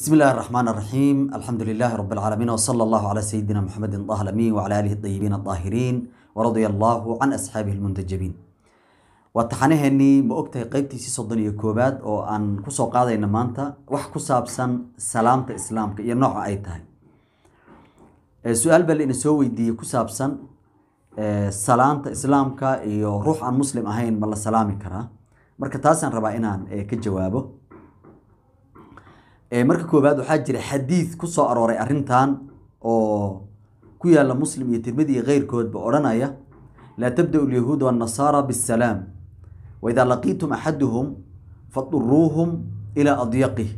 بسم الله الرحمن الرحيم الحمد لله رب العالمين وصلى الله على سيدنا محمد الله الأمين وعلى آله الطيبين الطاهرين ورضي الله عن أصحابه المنتجبين واتحانهني ما أكتهي قيبتي سي صدني كوبات أو أن كسو قادة مانتا وح كسابسا سلامة إسلامك يا نوع أيتها سؤال بل إن سوي دي كسابسا سلامة إسلامك يا روح عن مسلم أهين بلا سلامي كرا مركتاسا ربا إنان كجوابه marka koowaad waxaa jira xadiid ku soo arooray arrintan oo ku yaalla muslim iyo tirmidi iyo keyrkoodba odhanaya laa tabdau u alyahuuda bisalaam waidaa laqiitum axaduhum faduruuhum ilaa adyaqih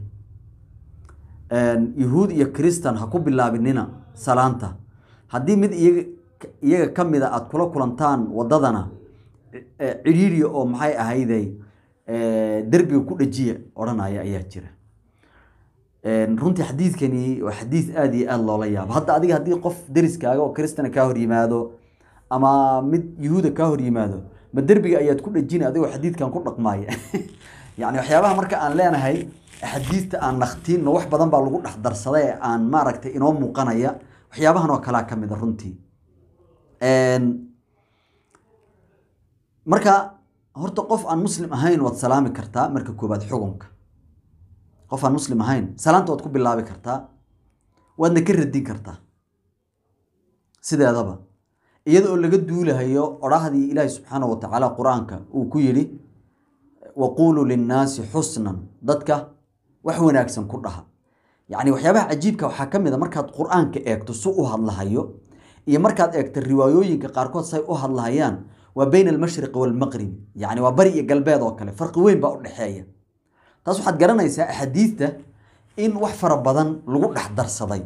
yahuud iyo kristan ha ku bilaabinina salaanta haddii mid iyaga ka mida aad kula kulantaan waddadana e, e, cidhiiriya oo maxay ahayday derbiga ku dhejiya odhanaya ayaa jira runtii xadiidkani waa xadiid aada iyo aada loola yaabo hadda adiga haddii qof deriskaaga oo kristana kaa hor yimaado ama mid yuhuuda kaa hor yimaado ma derbiga ayaad ku dhejina adigoo xadiidkan ku dhaqmaaya yacni waxyaabaha marka aan leenahay axaadiidta aan nakhtiinno wax badan baa lagu dhex darsada aan maaragtay inoo muuqanaya waxyaabahan oo kalea ka mid a ah runtii marka horta qof aan muslim ahayn waad salaami kartaa marka koowaad xukunka qof aan muslim ahayn salaanta waad ku bilaabi kartaa waadna ka radin kartaa sideedaba iyada oo laga duulahayo odhahdii ilaahi subxaana wa tacaala qur-aanka uu ku yidhi waquuluu linnaasi xusnan dadka wax wanaagsan ku dhaha yacni waxyaabaha cajiibka waxaa ka mid a ah markaad qur-aanka eegto si u hadlahayo iyo markaad eegto riwaayooyinka qaarkood say u hadlahayaan waa bayna almashriqi waalmaqribi yacni waa bari iyo galbeed oo kale farqi weyn baa u dhexeeya taas waxaad garanaysaa axaadiista in wax fara badan lagu dhex darsaday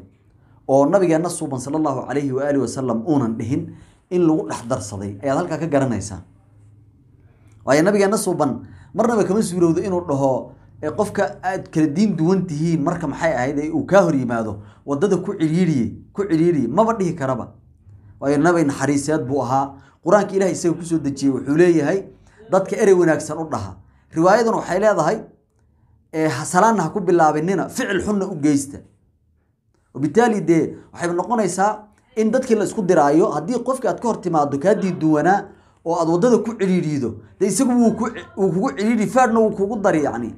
oo nabigeenna suuban sala allahu calayhi waaali wasalam uunan dhihin in lagu dhex darsaday ayaad halkaa ka garanaysaa waayo nabigeenna suuban marnaba kama suurowdo inuu dhaho eh, qofka aad kala diin duwan tihiin marka maxay ahayd ee uu kaa hor yimaado waddada ku ciriiriye ku ciriiriye maba dhihi karaba waayo nabi naxariiseed buu ahaa qur-aanka ilaah isaga kusoo dejiyey wuxuu leeyahay dadka erey wanaagsan u dhaha riwaayaduna waxay leedahay salaanna ha ku bilaabinina ficil xunna u geysta wabitaali dee waxay noqonaysaa in dadkii la isku diraayo haddii qofkii aad ka hor timaado kaadii duwanaa oo aada waddada ku cidhiidhiido dee isagu wuu kugu cidhiidhi faadhna wuu kugu dari yacni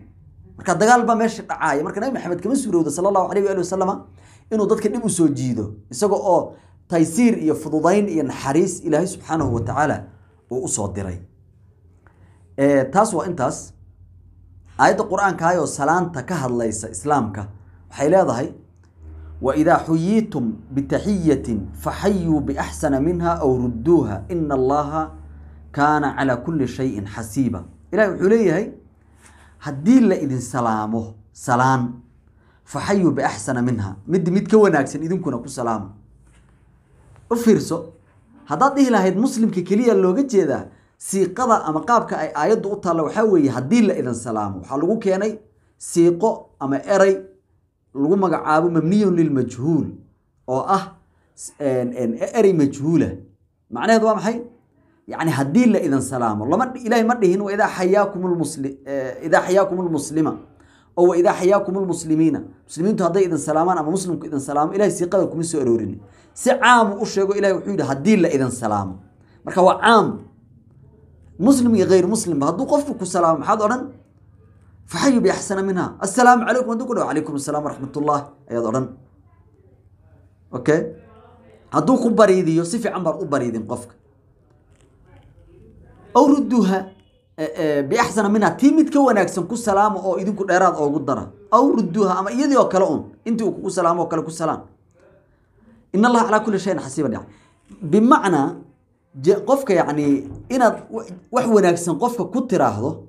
marka dagaal ba meesha dhacaaya marka nabi maxamed kama suurowda sala allahu alayh waali wasalama inuu dadka dhib u soo jiido isaga oo taysiir iyo fududayn iyo naxariis ilaahay subxaanahu wa tacaala uu soo diray taas waa intaas aayadda qur-aanka oo salaanta ka hadlaysa islaamka waxay leedahay waidaa xuyiitum bitaxiyatin faxayuu biaxsana minha aw rudduuha ina allaha kaana calaa kulli shayin xasiiba ilahi wuxuu leeyahay haddii la idin salaamo salaan faxayuu biaxsana minha mid mid ka wanaagsan idinkuna ku salaamo u fiirso haddaad dhihi lahayd muslimka keliya looga jeedaa siiqada ama qaabka ay aayaddu u taalla waxaa weeye haddii la idin salaamo waxaa lagu keenay siiqo ama eray lagu magacaabo mabniyun lilmajhuul oo ah eray majhuula macnaheedu waa maxay yacni haddii la idin salaamo lama ilaahay ma dhihin waidaa xayaakum lmusli idaa xayaakum lmuslima oo waidaa xayaakum lmuslimiina muslimiintu hadday idin salaamaan ama muslimku idin salaamo ilahay siiqada kuma soo aroorini si caamu u sheego ilahay wuxuu yidhi haddii la idin salaamo marka waa caam muslim iyo hayr muslimba hadduu qofku ku salaamo maxaad odhan faxayu biaxsana minha assalaamu calaykum hadduu ku dhaw calaykum asalaam waraxmatullah ayaad odhan okay hadduu ku bariidiyo si fiican baad u bariidin qofka aw rudduuha biaxsana minha tii mid ka wanaagsan ku salaama oo idinku dheeraad oogu dara aw rudduuha ama iyadii oo kale un intii uu kugu salaamo oo kale ku salaam in allaha calaa kuli shayin xasiiba dhec bimacnaa qofka yacnii inaad wax wanaagsan qofka ku tiraahdo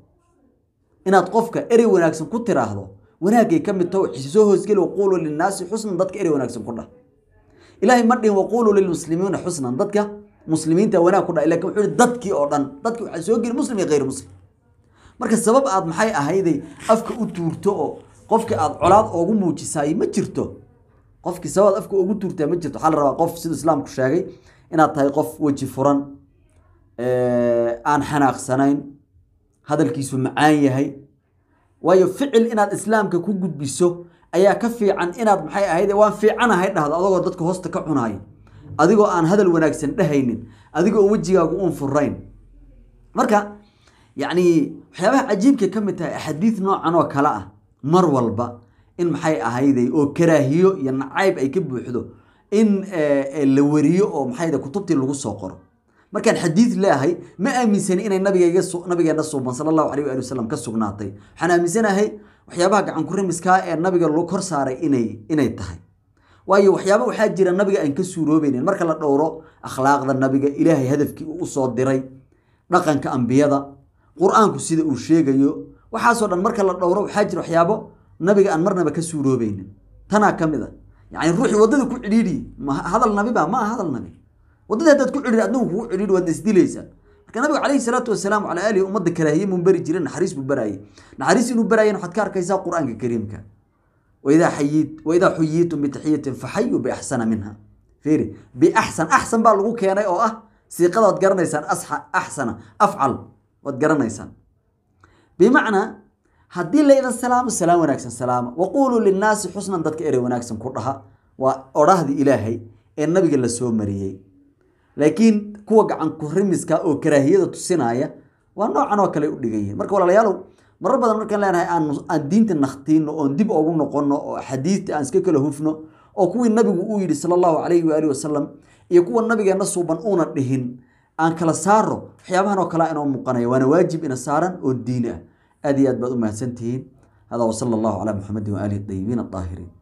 inaad qofka erey wanaagsan ku tiraahdo wanaagay ka mid taho soo hoosgeli waquuluu lilnaasi xusnan dadka erey wanaagsan ku dha ilaahay ma dhihin waquuluu lilmuslimiina xusnan dadka muslimiinta wanaag ku dhah lakin wuxuu hi dadkii oo dhan dadki waxaa soo geli muslim iyo hayr muslim marka sabab aad maxay ahayday afka u tuurto oo qofkii aad colaad oogu muujisaay ma jirto qofkii sababaad afka ugu tuurtaa ma jirto waxaa la rabaa qof siduu islaamku sheegay inaad tahay qof weji furan aan xanaaqsanayn hadalkiisu macaan yahay waayo ficil inaad islaamka ku gudbiso ayaa ka fiican inaad maxay ahayd waan fiicanahay dhahdo adagoo dadka hoosta ka cunaaya adigoo aan hadal wanaagsan dhahaynin adigoo wejigaagu uun furayn marka yacni waxyaabaha cajiibka ka mid tahay axaadiid noocan oo kale ah mar walba in maxay ahayday oo karaahiyo iyo nacayb ay ka buuxdo in eh, la weriyo oo maxay kutubtii lagu soo qoro markaan xadiid leahay ma aaminsani inay nabigeenna suuban sal allahu alay ali wasalam ka sugnaatay waxaan aaminsanahay waxyaabaha gacankurumiskaa ee nabiga loo kor saaray inay tahay waayo waxyaaba waxaa jira nabiga aan ka suuroobaynin marka la dhowro akhlaaqda nabiga ilaahay hadafkii uu usoo diray dhaqanka ambiyada qur-aanku sida uu sheegayo waxaasoo dhan marka la dhowro waxaa jira waxyaabo nabiga aan marnaba ka suuroobaynin tanaa ka mid a ah yani ruuxii waddada ku cidhiidhi hadal nabi ba ma hadal nabi waddada haddaad ku cidhiidhi adduunku kugu cidhiidhi waadna isdilaysaa marka nabigu calayhi salaatu wasalaam calaa aalihi ummadda kalaahiye mun beri jiray naxariis buu baraaye naxariis inuu baraayan waxaad ka arkaysaa qur-aanka kariimka waidaa xuyiitum bitaxiyatin faxayu biaxsana minha fiiri biaxsan axsan baa lagu keenay oo ah siiqada waad garanaysaan asxa axsana afcal waad garanaysaan bimacnaa haddii laydan salaamo salaam wanaagsan salaama waquuluu linnaasi xusnan dadka erey wanaagsan ku dhaha waa odhahdii ilaahay ee nabiga la soo mariyey laakiin kuwa gacan ku oo karaahiyada tusinaya waa noocan oo kale u dhigan yihiin marka walaalayaalow marar badan markaan leenahay aan diinta nakhtiino oon dib ogu noqonno oo xadiidta aan iska kala hufno oo kuwii nabigu uu yidhi sala allahu caleyhi waaalih wasalam iyo kuwa nabigeenna suuban uuna dhihin aan kala saaro waxyaabahan oo kalea inoo muuqanaya waana waajib ina saaran oo diin ah aad iyo aad baad u mahadsantihiin hada wsala allahu calaa muxamadin waaalihi dayibiin adaahiriin